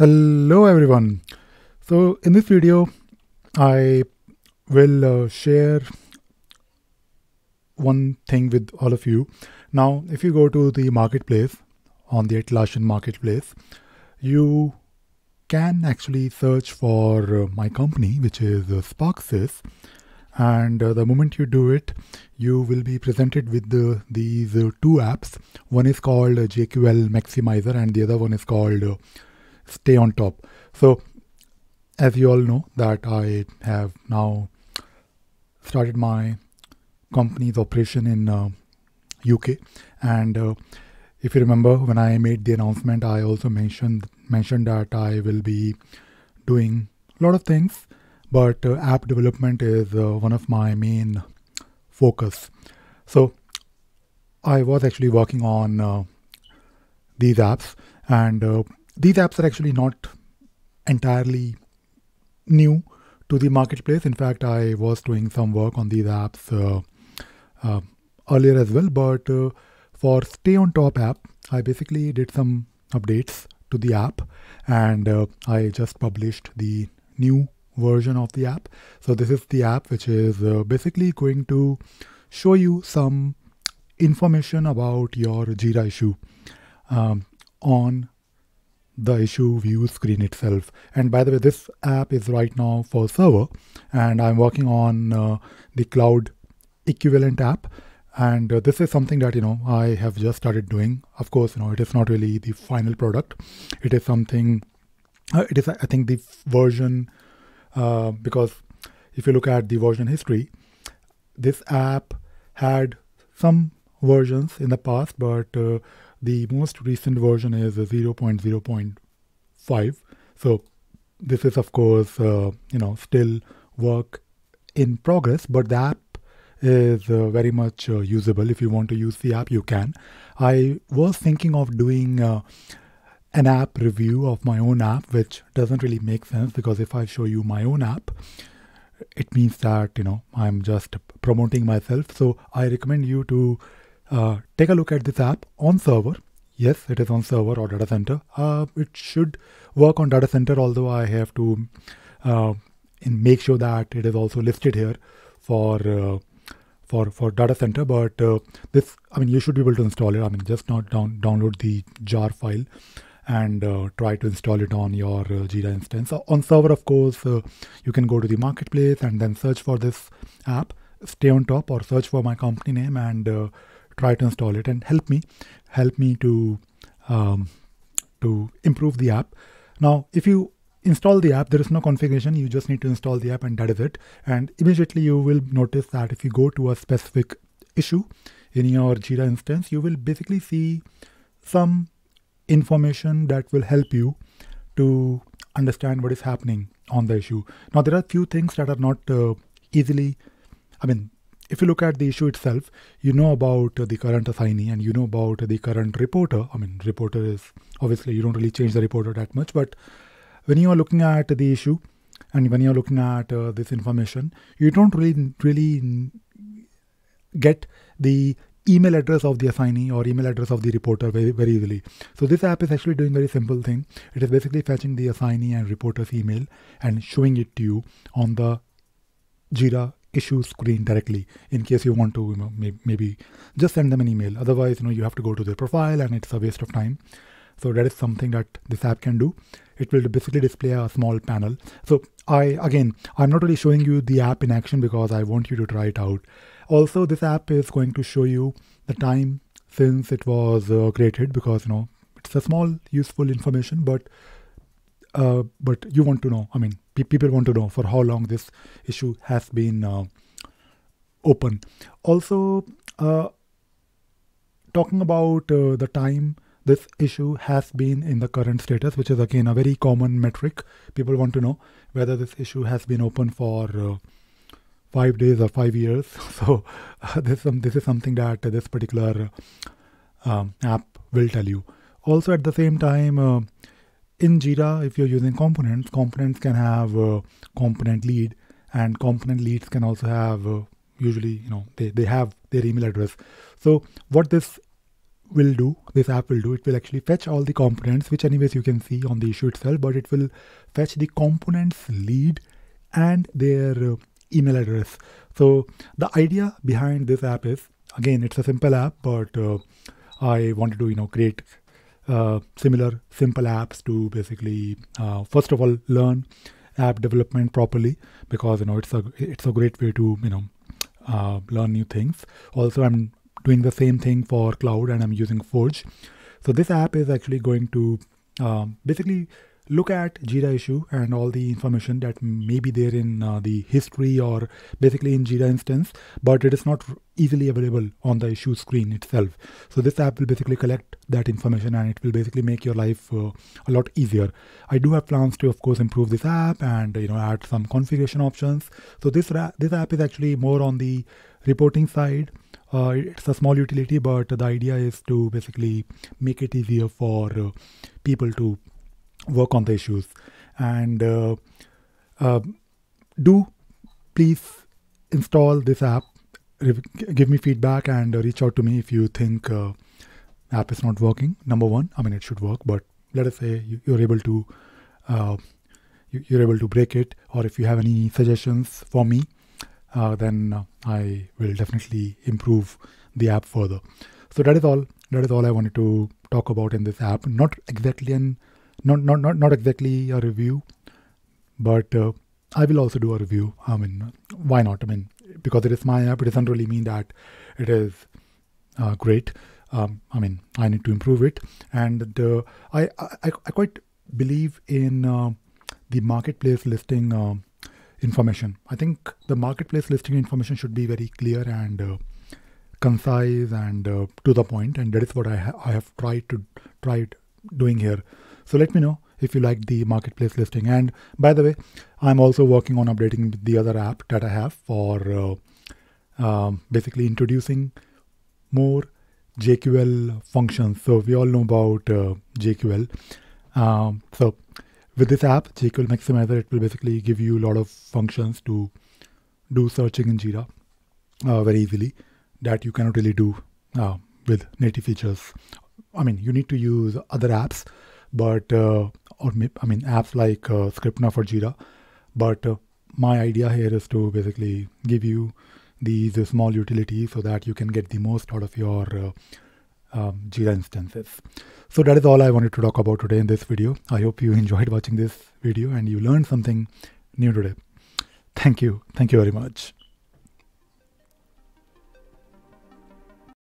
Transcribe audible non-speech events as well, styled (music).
Hello everyone. So in this video, I will uh, share one thing with all of you. Now, if you go to the marketplace on the Atlassian marketplace, you can actually search for uh, my company, which is uh, Sparksys. And uh, the moment you do it, you will be presented with the, uh, these uh, two apps. One is called uh, JQL Maximizer and the other one is called stay on top. So as you all know that I have now started my company's operation in uh, UK and uh, if you remember when I made the announcement I also mentioned mentioned that I will be doing a lot of things but uh, app development is uh, one of my main focus so I was actually working on uh, these apps and uh, these apps are actually not entirely new to the marketplace. In fact, I was doing some work on these apps uh, uh, earlier as well. But uh, for Stay on Top app, I basically did some updates to the app and uh, I just published the new version of the app. So, this is the app which is uh, basically going to show you some information about your Jira issue um, on the issue view screen itself. And by the way, this app is right now for server and I'm working on uh, the cloud equivalent app. And uh, this is something that, you know, I have just started doing. Of course, you know, it is not really the final product. It is something, uh, it is, I think the version, uh, because if you look at the version history, this app had some versions in the past, but uh, the most recent version is 0.0.5. So this is, of course, uh, you know, still work in progress, but the app is uh, very much uh, usable. If you want to use the app, you can. I was thinking of doing uh, an app review of my own app, which doesn't really make sense because if I show you my own app, it means that, you know, I'm just promoting myself. So I recommend you to uh, take a look at this app on server. Yes, it is on server or data center. Uh, it should work on data center, although I have to uh, make sure that it is also listed here for uh, for for data center. But uh, this, I mean, you should be able to install it. I mean, just not down, download the jar file and uh, try to install it on your uh, Jira instance. So on server, of course, uh, you can go to the marketplace and then search for this app, stay on top, or search for my company name and try to install it and help me, help me to, um, to improve the app. Now, if you install the app, there is no configuration. You just need to install the app and that is it. And immediately you will notice that if you go to a specific issue in your Jira instance, you will basically see some information that will help you to understand what is happening on the issue. Now, there are few things that are not uh, easily, I mean, if you look at the issue itself, you know about the current assignee and you know about the current reporter. I mean, reporter is obviously you don't really change the reporter that much, but when you are looking at the issue and when you are looking at uh, this information, you don't really really get the email address of the assignee or email address of the reporter very, very easily. So this app is actually doing very simple thing. It is basically fetching the assignee and reporter's email and showing it to you on the Jira issue screen directly in case you want to you know, maybe just send them an email otherwise you know you have to go to their profile and it's a waste of time so that is something that this app can do it will basically display a small panel so i again i'm not really showing you the app in action because i want you to try it out also this app is going to show you the time since it was uh, created because you know it's a small useful information but uh, but you want to know i mean people want to know for how long this issue has been uh, open. Also, uh, talking about uh, the time this issue has been in the current status, which is again a very common metric. People want to know whether this issue has been open for uh, five days or five years. (laughs) So uh, this um, this is something that this particular uh, app will tell you. Also, at the same time in Jira, if you're using components, components can have a component lead, and component leads can also have usually, you know, they, they have their email address. So what this will do, this app will do, it will actually fetch all the components, which anyways you can see on the issue itself, but it will fetch the components lead and their uh, email address. So the idea behind this app is, again, it's a simple app, but uh, I wanted to, you know, create uh, similar simple apps to basically uh, first of all learn app development properly because you know it's a it's a great way to you know uh, learn new things. Also, I'm doing the same thing for cloud and I'm using Forge. So this app is actually going to um, basically look at Jira issue and all the information that may be there in uh, the history or basically in Jira instance, but it is not easily available on the issue screen itself. So this app will basically collect that information and it will basically make your life uh, a lot easier. I do have plans to of course improve this app and you know add some configuration options. So this this app is actually more on the reporting side. Uh, it's a small utility, but the idea is to basically make it easier for uh, people to work on the issues and uh, uh, do please install this app give me feedback and uh, reach out to me if you think uh, app is not working number one i mean it should work but let us say you, are able to uh, you're able to break it or if you have any suggestions for me uh, then i will definitely improve the app further so that is all that is all i wanted to talk about in this app not exactly an not not not not exactly a review, but uh, I will also do a review. I mean, why not? I mean, because it is my app, it doesn't really mean that it is uh, great. Um, I mean, I need to improve it, and uh, I, I I quite believe in uh, the marketplace listing uh, information. I think the marketplace listing information should be very clear and uh, concise and uh, to the point, and that is what I ha I have tried to tried doing here. So let me know if you like the marketplace listing. And by the way, I'm also working on updating the other app that I have for uh, um, basically introducing more JQL functions. So we all know about uh, JQL. Um, so with this app, JQL Maximizer, it will basically give you a lot of functions to do searching in Jira uh, very easily that you cannot really do uh, with native features. I mean, you need to use other apps but uh, or I mean apps like uh, Scriptna for Jira. But uh, my idea here is to basically give you these small utilities so that you can get the most out of your uh, um, Jira instances. So that is all I wanted to talk about today in this video. I hope you (laughs) enjoyed watching this video and you learned something new today. Thank you. Thank you very much.